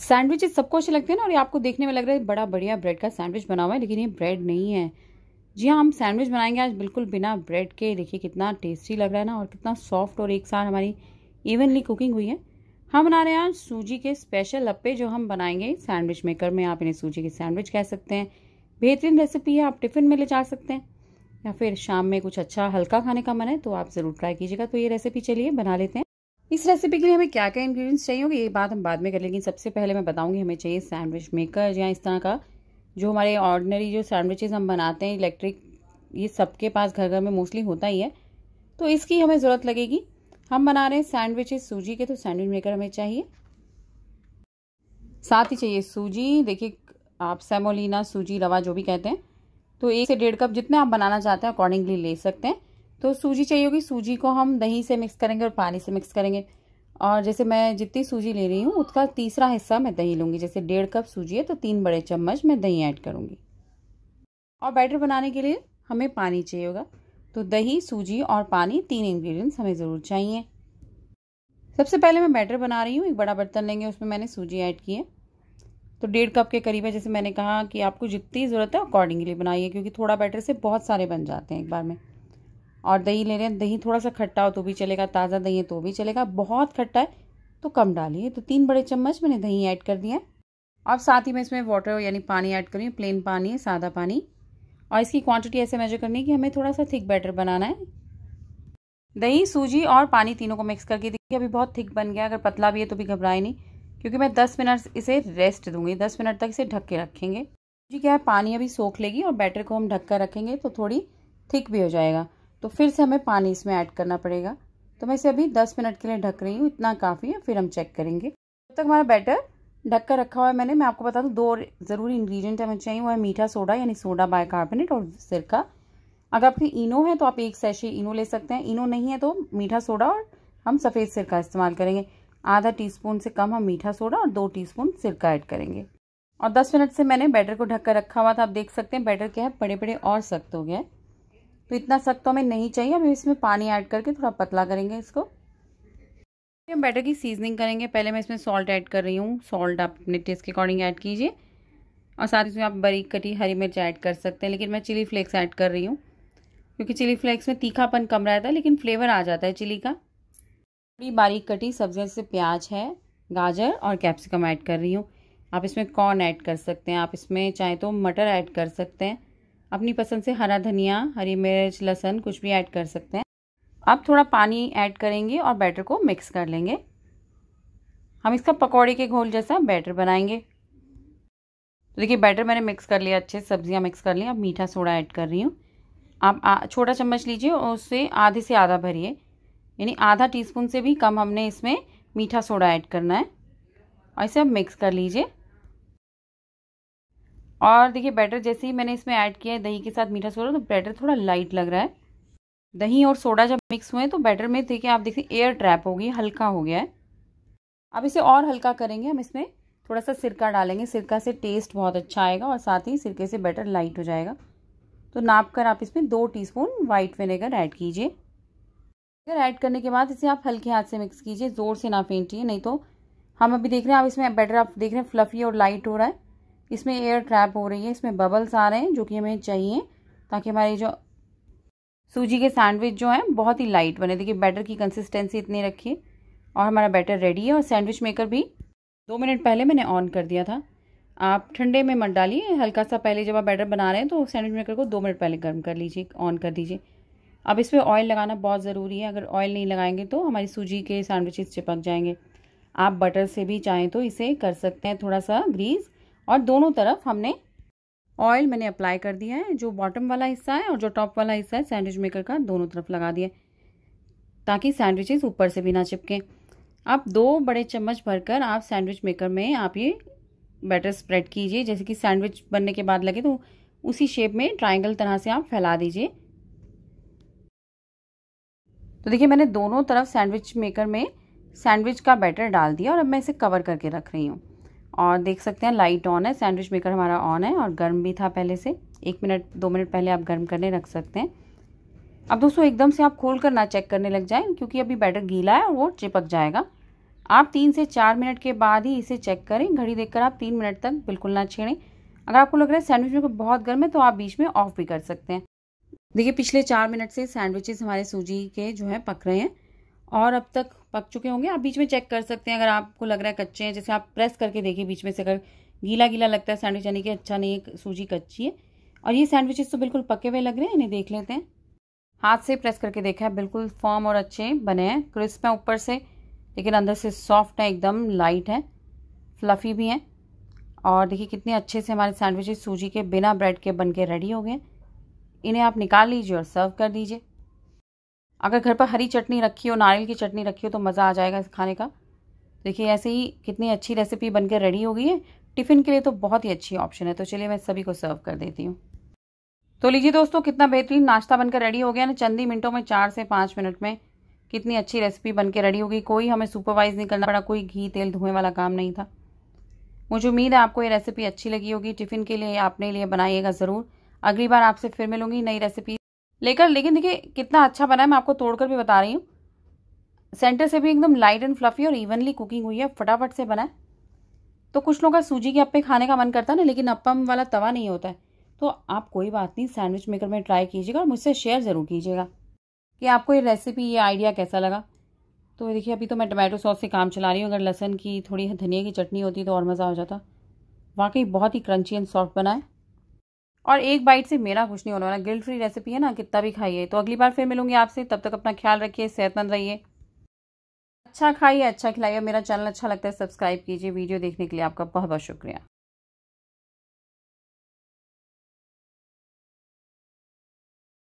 sandwiches सबको अच्छे लगते हैं ना और ये आपको देखने में लग रहा है बड़ा बढ़िया ब्रेड का सैंडविच बना हुआ है लेकिन ये ब्रेड नहीं है जी हाँ हम सैंडविच बनाएंगे आज बिल्कुल बिना ब्रेड के देखिए कितना टेस्टी लग रहा है ना और कितना सॉफ्ट और एक साथ हमारी इवनली कुकिंग हुई है हम बना रहे हैं आज सूजी के स्पेशल लप्पे जो हम बनाएंगे सैंडविच मेकर में आप इन्हें सूजी के सैंडविच कह सकते हैं बेहतरीन रेसिपी है आप टिफ़िन में ले जा सकते हैं या फिर शाम में कुछ अच्छा हल्का खाने का मन है तो आप ज़रूर ट्राई कीजिएगा तो ये रेसिपी चलिए बना लेते हैं इस रेसिपी के लिए हमें क्या क्या इंग्रेडिएंट्स चाहिए होंगे ये बात हम बाद में कर लेंगे सबसे पहले मैं बताऊंगी हमें चाहिए सैंडविच मेकर या इस तरह का जो हमारे ऑर्डिनरी जो सैंडविचेस हम बनाते हैं इलेक्ट्रिक ये सबके पास घर घर में मोस्टली होता ही है तो इसकी हमें ज़रूरत लगेगी हम बना रहे हैं सैंडविचेज सूजी के तो सैंडविच मेकर हमें चाहिए साथ ही चाहिए सूजी देखिए आप सेमोलिना सूजी रवा जो भी कहते हैं तो एक से डेढ़ कप जितने आप बनाना चाहते हैं अकॉर्डिंगली ले सकते हैं तो सूजी चाहिए होगी सूजी को हम दही से मिक्स करेंगे और पानी से मिक्स करेंगे और जैसे मैं जितनी सूजी ले रही हूँ उसका तीसरा हिस्सा मैं दही लूँगी जैसे डेढ़ कप सूजी है तो तीन बड़े चम्मच मैं दही ऐड करूँगी और बैटर बनाने के लिए हमें पानी चाहिए होगा तो दही सूजी और पानी तीन इंग्रेडिएंट्स हमें ज़रूर चाहिए सबसे पहले मैं बैटर बना रही हूँ एक बड़ा बर्तन लेंगे उसमें मैंने सूजी ऐड की है तो डेढ़ कप के करीब है जैसे मैंने कहा कि आपको जितनी ज़रूरत है अकॉर्डिंगली बनाइए क्योंकि थोड़ा बैटर से बहुत सारे बन जाते हैं एक बार में और दही ले रहे हैं दही थोड़ा सा खट्टा हो तो भी चलेगा ताज़ा दही है तो भी चलेगा बहुत खट्टा है तो कम डालिए तो तीन बड़े चम्मच मैंने दही ऐड कर दिया है अब साथ ही मैं इसमें वाटर यानी पानी ऐड करी प्लेन पानी है सादा पानी और इसकी क्वांटिटी ऐसे मेजर करनी है कि हमें थोड़ा सा थिक बैटर बनाना है दही सूजी और पानी तीनों को मिक्स करके देखिए अभी बहुत थिक बन गया अगर पतला भी है तो भी घबराए नहीं क्योंकि मैं दस मिनट इसे रेस्ट दूंगी दस मिनट तक इसे ढक के रखेंगे जी क्या है पानी अभी सोख लेगी और बैटर को हम ढक कर रखेंगे तो थोड़ी थिक भी हो जाएगा तो फिर से हमें पानी इसमें ऐड करना पड़ेगा तो मैं इसे अभी 10 मिनट के लिए ढक रही हूँ इतना काफ़ी है फिर हम चेक करेंगे जब तक हमारा बैटर ढक कर रखा हुआ है मैंने मैं आपको बता दूँ दो ज़रूरी इन्ग्रीडियंट हमें चाहिए वो है मीठा सोडा यानी सोडा कार्बोनेट और सिरका अगर आपके इनो है तो आप एक सैशे इनो ले सकते हैं इनो नहीं है तो मीठा सोडा और हम सफ़ेद सिरका इस्तेमाल करेंगे आधा स्पून से कम हम मीठा सोडा और दो स्पून सिरका ऐड करेंगे और 10 मिनट से मैंने बैटर को ढक कर रखा हुआ था आप देख सकते हैं बैटर क्या है बड़े बड़े और सख्त हो गया है तो इतना सख्त तो हमें नहीं चाहिए हम इसमें पानी ऐड करके थोड़ा पतला करेंगे इसको हम बैटर की सीजनिंग करेंगे पहले मैं इसमें सॉल्ट ऐड कर रही हूँ सॉल्ट आप अपने टेस्ट के अकॉर्डिंग ऐड कीजिए और साथ इसमें आप बारीक कटी हरी मिर्च ऐड कर सकते हैं लेकिन मैं चिली फ्लेक्स ऐड कर रही हूँ क्योंकि चिली फ्लेक्स में तीखापन कम रहता है लेकिन फ्लेवर आ जाता है चिली का थोड़ी बारीक कटी सब्जियाँ जैसे प्याज है गाजर और कैप्सिकम ऐड कर रही हूँ आप इसमें कॉर्न ऐड कर सकते हैं आप इसमें चाहे तो मटर ऐड कर सकते हैं अपनी पसंद से हरा धनिया हरी मिर्च लहसन कुछ भी ऐड कर सकते हैं अब थोड़ा पानी ऐड करेंगे और बैटर को मिक्स कर लेंगे हम इसका पकौड़े के घोल जैसा बैटर बनाएंगे तो देखिए बैटर मैंने मिक्स कर लिया अच्छे सब्जियां मिक्स कर ली अब मीठा सोडा ऐड कर रही हूँ आप छोटा चम्मच लीजिए और उससे आधे से आधा भरिए यानी आधा टीस्पून से भी कम हमने इसमें मीठा सोडा ऐड करना है और इसे अब मिक्स कर लीजिए और देखिए बैटर जैसे ही मैंने इसमें ऐड किया है दही के साथ मीठा सोडा तो बैटर थोड़ा लाइट लग रहा है दही और सोडा जब मिक्स हुए तो बैटर में देखिए आप देखिए एयर ट्रैप हो गई हल्का हो गया है अब इसे और हल्का करेंगे हम इसमें थोड़ा सा सिरका डालेंगे सिरका से टेस्ट बहुत अच्छा आएगा और साथ ही सिरके से बैटर लाइट हो जाएगा तो नाप कर आप इसमें दो स्पून वाइट विनेगर ऐड कीजिए विनेगर ऐड करने के बाद इसे आप हल्के हाथ से मिक्स कीजिए ज़ोर से ना फेंटिए नहीं तो हम अभी देख रहे हैं आप इसमें बैटर आप देख रहे हैं फ्लफ़ी और लाइट हो रहा है इसमें एयर ट्रैप हो रही है इसमें बबल्स आ रहे हैं जो कि हमें चाहिए ताकि हमारी जो सूजी के सैंडविच जो हैं बहुत ही लाइट बने देखिए बैटर की कंसिस्टेंसी इतनी रखिए और हमारा बैटर रेडी है और सैंडविच मेकर भी दो मिनट पहले मैंने ऑन कर दिया था आप ठंडे में मत डालिए हल्का सा पहले जब आप बैटर बना रहे हैं तो सैंडविच मेकर को दो मिनट पहले गर्म कर लीजिए ऑन कर दीजिए अब इस पर ऑयल लगाना बहुत ज़रूरी है अगर ऑयल नहीं लगाएंगे तो हमारी सूजी के सैंडविचेस चिपक जाएंगे आप बटर से भी चाहें तो इसे कर सकते हैं थोड़ा सा ग्रीज और दोनों तरफ हमने ऑयल मैंने अप्लाई कर दिया है जो बॉटम वाला हिस्सा है और जो टॉप वाला हिस्सा है सैंडविच मेकर का दोनों तरफ लगा दिया ताकि सैंडविचेस ऊपर से भी ना चिपकें अब दो बड़े चम्मच भरकर आप सैंडविच मेकर में आप ये बैटर स्प्रेड कीजिए जैसे कि सैंडविच बनने के बाद लगे तो उसी शेप में ट्राइंगल तरह से आप फैला दीजिए तो देखिए मैंने दोनों तरफ सैंडविच मेकर में सैंडविच का बैटर डाल दिया और अब मैं इसे कवर करके रख रही हूँ और देख सकते हैं लाइट ऑन है सैंडविच मेकर हमारा ऑन है और गर्म भी था पहले से एक मिनट दो मिनट पहले आप गर्म करने रख सकते हैं अब दोस्तों एकदम से आप खोल कर ना चेक करने लग जाएं क्योंकि अभी बैटर गीला है और वो चिपक जाएगा आप तीन से चार मिनट के बाद ही इसे चेक करें घड़ी देखकर आप तीन मिनट तक बिल्कुल ना छेड़ें अगर आपको लग रहा है सैंडविच मेकर बहुत गर्म है तो आप बीच में ऑफ भी कर सकते हैं देखिए पिछले चार मिनट से सैंडविचेस हमारे सूजी के जो है पक रहे हैं और अब तक पक चुके होंगे आप बीच में चेक कर सकते हैं अगर आपको लग रहा है कच्चे हैं जैसे आप प्रेस करके देखिए बीच में से अगर गीला गीला लगता है सैंडविच यानी कि अच्छा नहीं है सूजी कच्ची है और ये सैंडविचेस तो बिल्कुल पके हुए लग रहे हैं इन्हें देख लेते हैं हाथ से प्रेस करके देखा है बिल्कुल फॉर्म और अच्छे बने हैं क्रिस्प हैं ऊपर से लेकिन अंदर से सॉफ्ट है एकदम लाइट है फ्लफ़ी भी हैं और देखिए कितने अच्छे से हमारे सैंडविचेस सूजी के बिना ब्रेड के बन के रेडी हो गए इन्हें आप निकाल लीजिए और सर्व कर दीजिए अगर घर पर हरी चटनी रखी हो नारियल की चटनी रखी हो तो मज़ा आ जाएगा इस खाने का देखिए ऐसे ही कितनी अच्छी रेसिपी बनकर रेडी हो गई है टिफ़िन के लिए तो बहुत ही अच्छी ऑप्शन है तो चलिए मैं सभी को सर्व कर देती हूँ तो लीजिए दोस्तों कितना बेहतरीन नाश्ता बनकर रेडी हो गया ना चंदी मिनटों में चार से पाँच मिनट में कितनी अच्छी रेसिपी बनकर रेडी हो गई कोई हमें सुपरवाइज़ नहीं करना पड़ा कोई घी तेल धुएं वाला काम नहीं था मुझे उम्मीद है आपको ये रेसिपी अच्छी लगी होगी टिफ़िन के लिए आपने लिए बनाइएगा ज़रूर अगली बार आपसे फिर मिलूंगी नई रेसिपी लेकर लेकिन देखिए कितना अच्छा बना है मैं आपको तोड़कर भी बता रही हूँ सेंटर से भी एकदम लाइट एंड फ्लफी और इवनली कुकिंग हुई है फटाफट से बना है तो कुछ लोगों का सूजी के अप्पे खाने का मन करता है ना लेकिन अप्पम वाला तवा नहीं होता है तो आप कोई बात नहीं सैंडविच मेकर में ट्राई कीजिएगा और मुझसे शेयर ज़रूर कीजिएगा कि आपको ये रेसिपी ये आइडिया कैसा लगा तो देखिए अभी तो मैं टमाटो सॉस से काम चला रही हूँ अगर लहसन की थोड़ी धनिया की चटनी होती तो और मज़ा आ जाता वाकई बहुत ही क्रंची एंड सॉफ्ट बनाए और एक बाइट से मेरा कुछ नहीं होने वाला गिल्ट फ्री रेसिपी है ना कितना भी खाइए तो अगली बार फिर मिलूंगी आपसे तब तक अपना ख्याल रखिए सेहतमंद रहिए अच्छा खाइए अच्छा खिलाइए मेरा चैनल अच्छा लगता है सब्सक्राइब कीजिए वीडियो देखने के लिए आपका बहुत बहुत शुक्रिया